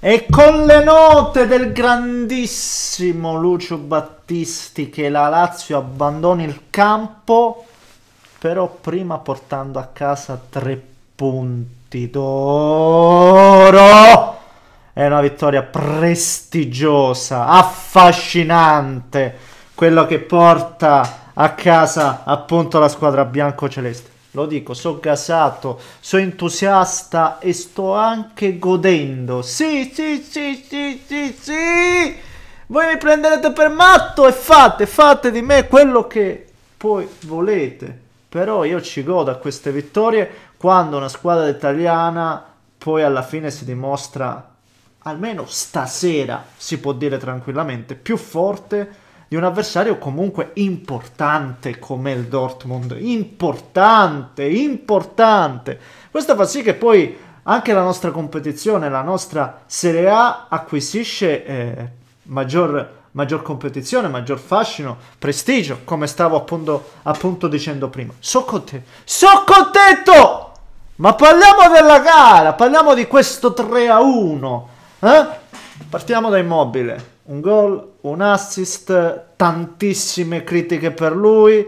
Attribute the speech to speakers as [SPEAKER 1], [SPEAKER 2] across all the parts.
[SPEAKER 1] E con le note del grandissimo Lucio Battisti che la Lazio abbandoni il campo, però prima portando a casa tre punti d'oro. È una vittoria prestigiosa, affascinante, quello che porta a casa appunto la squadra bianco-celeste lo dico, sono gasato, sono entusiasta e sto anche godendo. Sì, sì, sì, sì, sì, sì. Voi mi prenderete per matto e fate, fate di me quello che poi volete. Però io ci godo a queste vittorie quando una squadra italiana poi alla fine si dimostra, almeno stasera si può dire tranquillamente, più forte di un avversario comunque importante come il Dortmund. Importante, importante. Questo fa sì che poi anche la nostra competizione, la nostra Serie A acquisisce eh, maggior maggior competizione, maggior fascino, prestigio, come stavo appunto, appunto dicendo prima. So contento, so contento! Ma parliamo della gara, parliamo di questo 3 a 1. Eh? Partiamo da Immobile un gol, un assist, tantissime critiche per lui,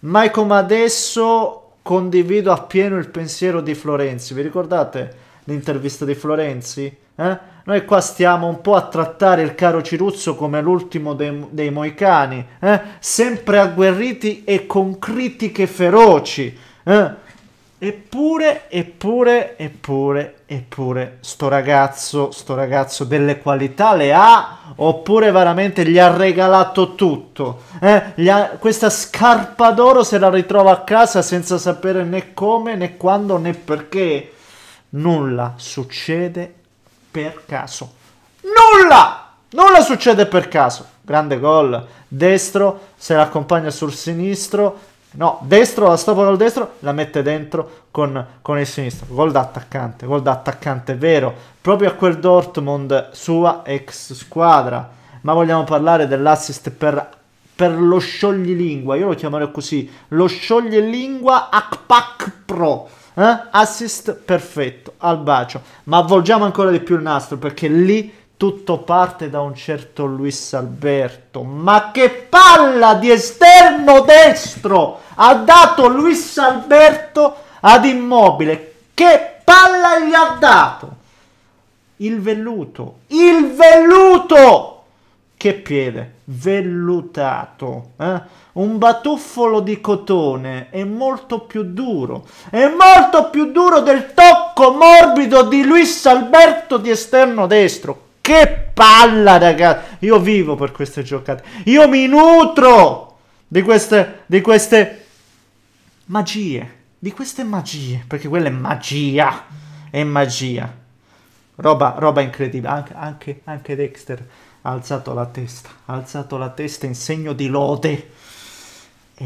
[SPEAKER 1] mai come adesso condivido appieno il pensiero di Florenzi. Vi ricordate l'intervista di Florenzi? Eh? Noi qua stiamo un po' a trattare il caro Ciruzzo come l'ultimo dei, dei moicani, eh? sempre agguerriti e con critiche feroci. Eh? Eppure, eppure, eppure, eppure, sto ragazzo, sto ragazzo delle qualità le ha, oppure veramente gli ha regalato tutto. Eh? Ha, questa scarpa d'oro se la ritrova a casa senza sapere né come, né quando, né perché. Nulla succede per caso. Nulla! Nulla succede per caso. Grande gol destro, se l'accompagna sul sinistro, No, destro, la stoppa col destro, la mette dentro con, con il sinistro. Gol da attaccante, gol da attaccante, vero. Proprio a quel Dortmund, sua ex squadra. Ma vogliamo parlare dell'assist per, per lo scioglilingua. Io lo chiamerò così, lo scioglilingua Akpak Pro. Eh? Assist perfetto, al bacio. Ma avvolgiamo ancora di più il nastro, perché lì tutto parte da un certo Luis Alberto. Ma che palla di esterno destro ha dato Luis Alberto ad Immobile. Che palla gli ha dato? Il velluto. Il velluto! Che piede. Vellutato. Eh? Un batuffolo di cotone è molto più duro. È molto più duro del tocco morbido di Luis Alberto di esterno destro che palla, ragazzi! Io vivo per queste giocate. Io mi nutro di queste, di queste magie. Di queste magie. Perché quella è magia. È magia. Roba, roba incredibile. Anche, anche, anche Dexter ha alzato la testa. Ha alzato la testa in segno di lode.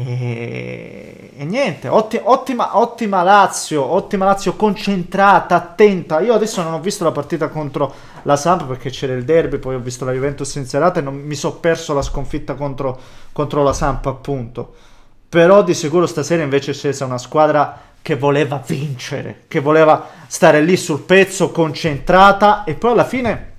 [SPEAKER 1] E, e niente, otti, ottima, ottima Lazio, ottima Lazio concentrata, attenta. Io adesso non ho visto la partita contro la Samp perché c'era il derby, poi ho visto la Juventus in serata e non, mi sono perso la sconfitta contro, contro la Samp appunto. Però di sicuro stasera invece è scesa una squadra che voleva vincere, che voleva stare lì sul pezzo, concentrata e poi alla fine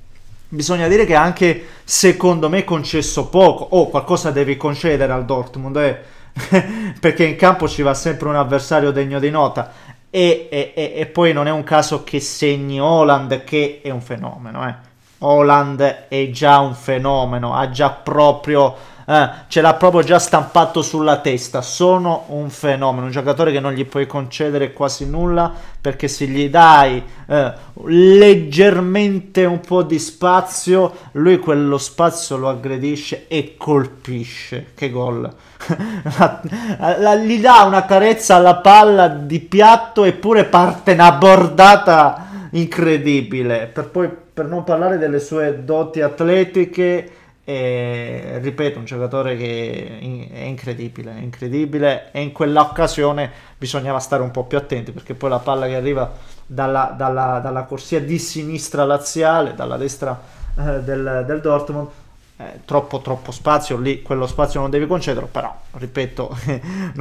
[SPEAKER 1] bisogna dire che anche secondo me concesso poco o oh, qualcosa devi concedere al Dortmund. Eh perché in campo ci va sempre un avversario degno di nota e, e, e, poi non è un caso che segni Holland che è un fenomeno. Eh. Holland è già un fenomeno, ha già proprio eh, ce l'ha proprio già stampato sulla testa. Sono un fenomeno, un giocatore che non gli puoi concedere quasi nulla perché se gli dai eh, leggermente un po' di spazio, lui quello spazio lo aggredisce e colpisce. Che gol! gli dà una carezza alla palla di piatto eppure parte una bordata incredibile. Per poi per non parlare delle sue doti atletiche e, ripeto, un giocatore che è incredibile, è incredibile e in quell'occasione bisognava stare un po' più attenti perché poi la palla che arriva dalla, dalla, dalla corsia di sinistra laziale, dalla destra eh, del, del, Dortmund, eh, troppo troppo spazio, lì quello spazio non devi concederlo, però ripeto,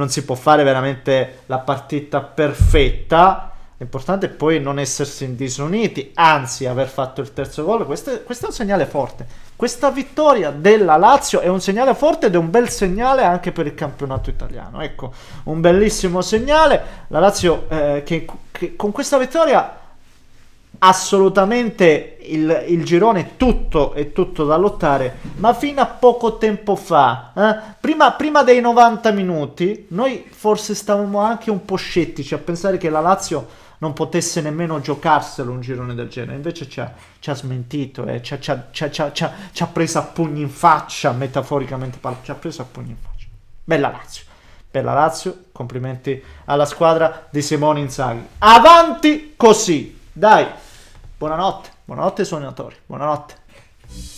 [SPEAKER 1] non si può fare veramente la partita perfetta L'importante è poi non essersi disuniti, anzi aver fatto il terzo gol. Questo è, questo è, un segnale forte. Questa vittoria della Lazio è un segnale forte ed è un bel segnale anche per il campionato italiano. Ecco, un bellissimo segnale. La Lazio eh, che, che, con questa vittoria assolutamente il, il girone è tutto, è tutto da lottare, ma fino a poco tempo fa, eh, prima, prima dei 90 minuti, noi forse stavamo anche un po' scettici a pensare che la Lazio non potesse nemmeno giocarselo un girone del genere. Invece ci ha, ci ha smentito e eh, ci, ha preso a pugni in faccia, metaforicamente parlando, ci ha preso a pugni in faccia. Bella Lazio, bella Lazio, complimenti alla squadra di Simone Inzaghi. Avanti così, dai, buonanotte, buonanotte sognatori, buonanotte.